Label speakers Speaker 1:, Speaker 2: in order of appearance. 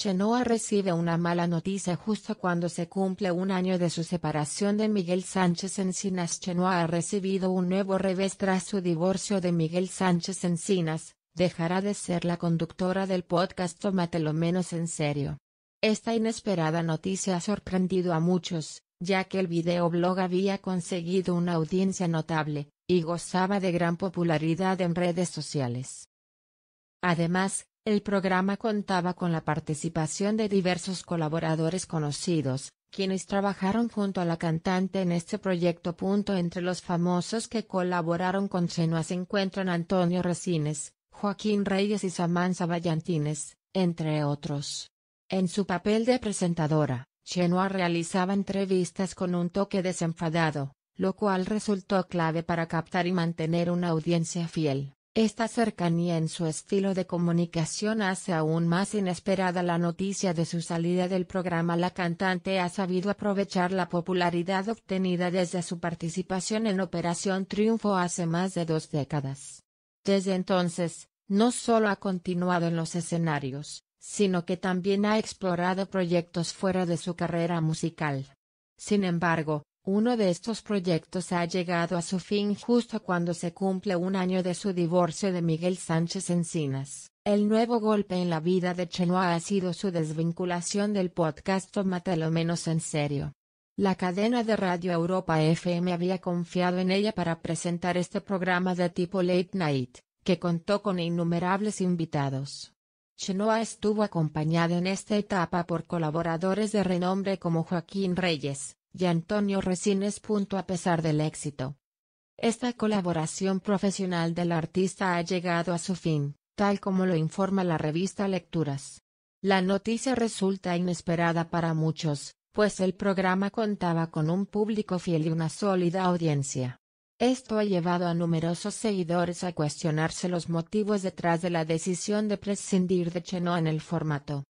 Speaker 1: Chenoa recibe una mala noticia justo cuando se cumple un año de su separación de Miguel Sánchez Encinas. Chenoa ha recibido un nuevo revés tras su divorcio de Miguel Sánchez Encinas, dejará de ser la conductora del podcast lo menos en serio. Esta inesperada noticia ha sorprendido a muchos, ya que el videoblog había conseguido una audiencia notable, y gozaba de gran popularidad en redes sociales. Además, el programa contaba con la participación de diversos colaboradores conocidos, quienes trabajaron junto a la cantante en este proyecto. Entre los famosos que colaboraron con Chenoa se encuentran Antonio Resines, Joaquín Reyes y Samanza Vallantines, entre otros. En su papel de presentadora, Chenoa realizaba entrevistas con un toque desenfadado, lo cual resultó clave para captar y mantener una audiencia fiel. Esta cercanía en su estilo de comunicación hace aún más inesperada la noticia de su salida del programa. La cantante ha sabido aprovechar la popularidad obtenida desde su participación en Operación Triunfo hace más de dos décadas. Desde entonces, no solo ha continuado en los escenarios, sino que también ha explorado proyectos fuera de su carrera musical. Sin embargo, uno de estos proyectos ha llegado a su fin justo cuando se cumple un año de su divorcio de Miguel Sánchez Encinas. El nuevo golpe en la vida de Chenoa ha sido su desvinculación del podcast lo menos en serio. La cadena de Radio Europa FM había confiado en ella para presentar este programa de tipo late night, que contó con innumerables invitados. Chenoa estuvo acompañada en esta etapa por colaboradores de renombre como Joaquín Reyes, y Antonio Resines. A pesar del éxito. Esta colaboración profesional del artista ha llegado a su fin, tal como lo informa la revista Lecturas. La noticia resulta inesperada para muchos, pues el programa contaba con un público fiel y una sólida audiencia. Esto ha llevado a numerosos seguidores a cuestionarse los motivos detrás de la decisión de prescindir de Cheno en el formato.